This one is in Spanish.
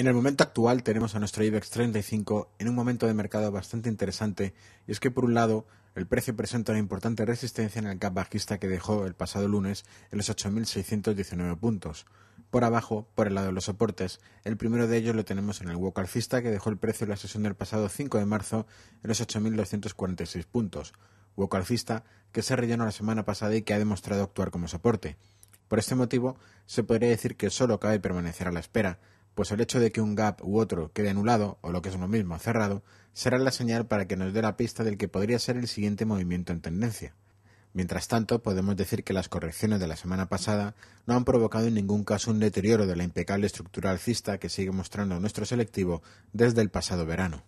En el momento actual tenemos a nuestro IBEX 35 en un momento de mercado bastante interesante y es que por un lado el precio presenta una importante resistencia en el cap bajista que dejó el pasado lunes en los 8.619 puntos. Por abajo, por el lado de los soportes, el primero de ellos lo tenemos en el hueco que dejó el precio en la sesión del pasado 5 de marzo en los 8.246 puntos, Hueco que se rellenó la semana pasada y que ha demostrado actuar como soporte. Por este motivo, se podría decir que solo cabe permanecer a la espera, pues el hecho de que un gap u otro quede anulado, o lo que es lo mismo, cerrado, será la señal para que nos dé la pista del que podría ser el siguiente movimiento en tendencia. Mientras tanto, podemos decir que las correcciones de la semana pasada no han provocado en ningún caso un deterioro de la impecable estructura alcista que sigue mostrando nuestro selectivo desde el pasado verano.